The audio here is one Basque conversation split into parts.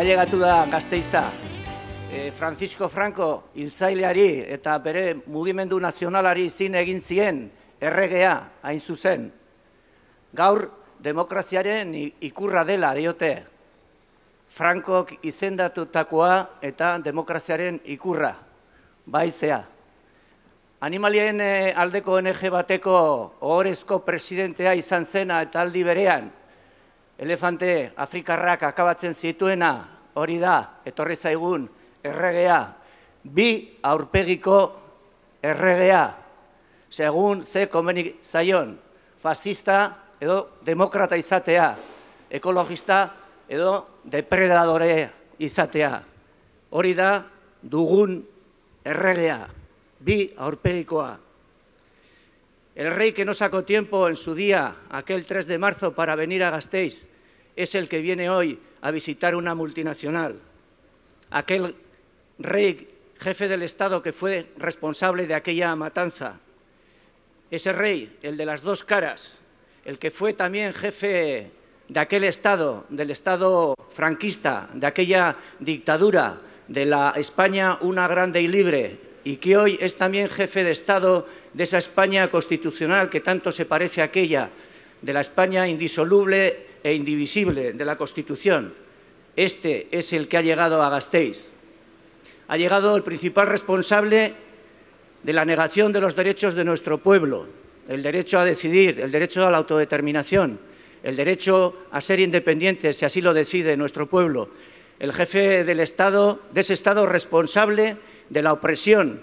ailegatu da gazteiza. E, Francisco Franco hiltzaileari eta bere mugimendu nazionalari izin egin zien erregea hain zuzen. Gaur demokraziaren ikurra dela diote. Frankok izendatutakoa eta demokraziaren ikurra baizea. Animalien e, aldeko ONG bateko ohorezko presidentea izan zena eta aldi berean elefante afrikarrak akabatzen zituena hori da, etorri zaigun erregea, bi aurpegiko erregea, segun ze komeni zaion, fascista edo demokrata izatea, ekologista edo depredadore izatea. Hori da dugun erregea, bi aurpegikoa. El rey que no sacó tiempo en su día, aquel 3 de marzo, para venir a Gasteiz, es el que viene hoy, a visitar una multinacional. Aquel rey, jefe del Estado que fue responsable de aquella matanza, ese rey, el de las dos caras, el que fue también jefe de aquel Estado, del Estado franquista, de aquella dictadura, de la España una grande y libre, y que hoy es también jefe de Estado de esa España constitucional que tanto se parece a aquella, de la España indisoluble e indivisible de la Constitución. Este es el que ha llegado a Gasteiz. Ha llegado el principal responsable de la negación de los derechos de nuestro pueblo, el derecho a decidir, el derecho a la autodeterminación, el derecho a ser independiente si así lo decide nuestro pueblo, el jefe del Estado, de ese Estado responsable de la opresión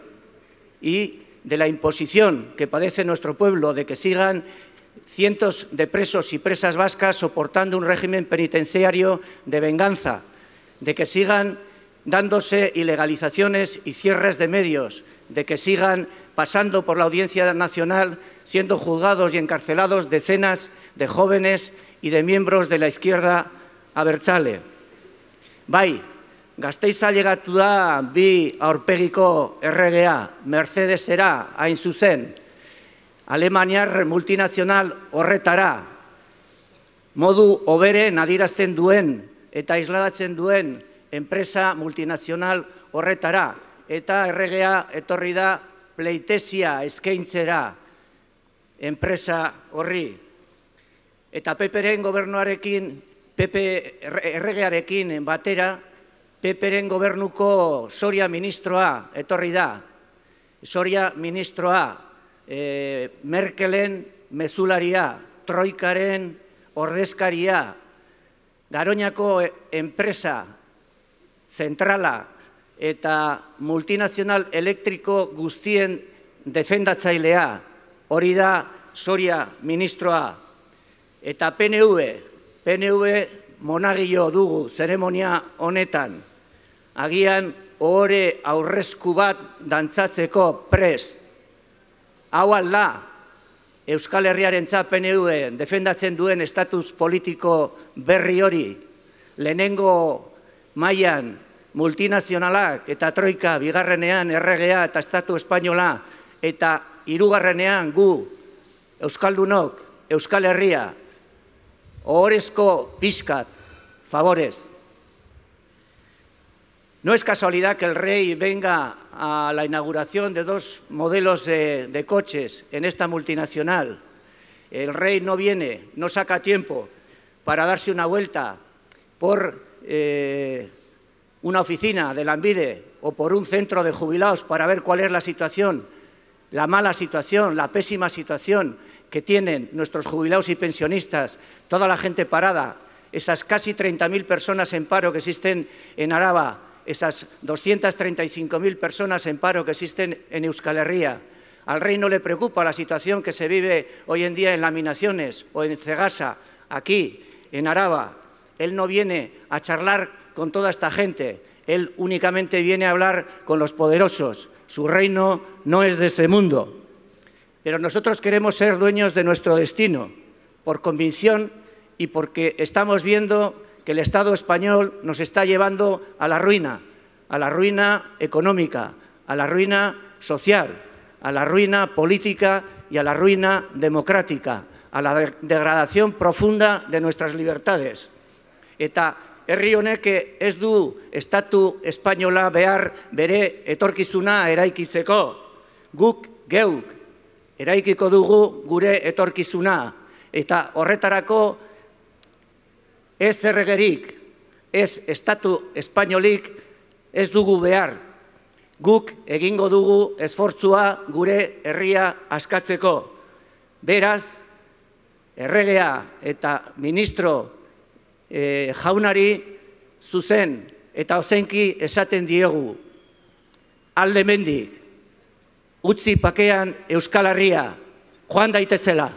y de la imposición que padece nuestro pueblo de que sigan cientos de presos y presas vascas soportando un régimen penitenciario de venganza, de que sigan dándose ilegalizaciones y cierres de medios, de que sigan pasando por la Audiencia Nacional siendo juzgados y encarcelados decenas de jóvenes y de miembros de la izquierda abertzale. Bai, gazteiza vi, da bi aurpegiko Mercedes Será, a zuzen, Alemaniar multinazional horretara modu obere nadirazten duen eta isladatzen duen enpresa multinazional horretara eta erregea etorri da pleitesia eskaintzera enpresa horri. Eta peperen gobernuarekin, pepe erregearekin batera, peperen gobernuko soria ministroa etorri da. Soria ministroa Eh, Merkelen mezularia, Troikaren ordezkaria, Garoñako e, enpresa zentrala eta multinazional elektriko guztien defendatzailea, hori da Soria ministroa, eta PNV, PNV monagio dugu zeremonia honetan, agian horre aurrezku bat dantzatzeko prest, hau alda Euskal Herriaren txapen e defendatzen duen estatus politiko berri hori, lehenengo mailan multinazionalak eta troika bigarrenean erregea eta estatu espainola eta hirugarrenean gu Euskaldunok, Euskal Herria, ohorezko pixkat, favorez. No es casualidad que el rey venga a la inauguración de dos modelos de, coches en esta multinacional. El rey no viene, no saca tiempo para darse una vuelta por eh, una oficina de la o por un centro de jubilados para ver cuál es la situación, la mala situación, la pésima situación que tienen nuestros jubilados y pensionistas, toda la gente parada, esas casi 30.000 personas en paro que existen en Araba, esas 235.000 personas en paro que existen en Euskal Herria. Al rey no le preocupa la situación que se vive hoy en día en Laminaciones o en Cegasa, aquí, en Araba. Él no viene a charlar con toda esta gente, él únicamente viene a hablar con los poderosos. Su reino no es de este mundo. Pero nosotros queremos ser dueños de nuestro destino, por convicción y porque estamos viendo Que el Estado español nos está llevando a la ruina, a la ruina económica, a la ruina social, a la ruina política y a la ruina democrática, a la degradación profunda de nuestras libertades. Eta herri honek ez du estatu espainola behar bere etorkizuna eraikitzeko. Guk geuk eraikiko dugu gure etorkizuna eta horretarako Ez erregerik, ez estatu espainolik, ez dugu behar. Guk egingo dugu esfortzua gure herria askatzeko. Beraz, erregea eta ministro eh, jaunari zuzen eta ozenki esaten diegu. Alde mendik, utzi pakean Euskal Herria, joan daitezela.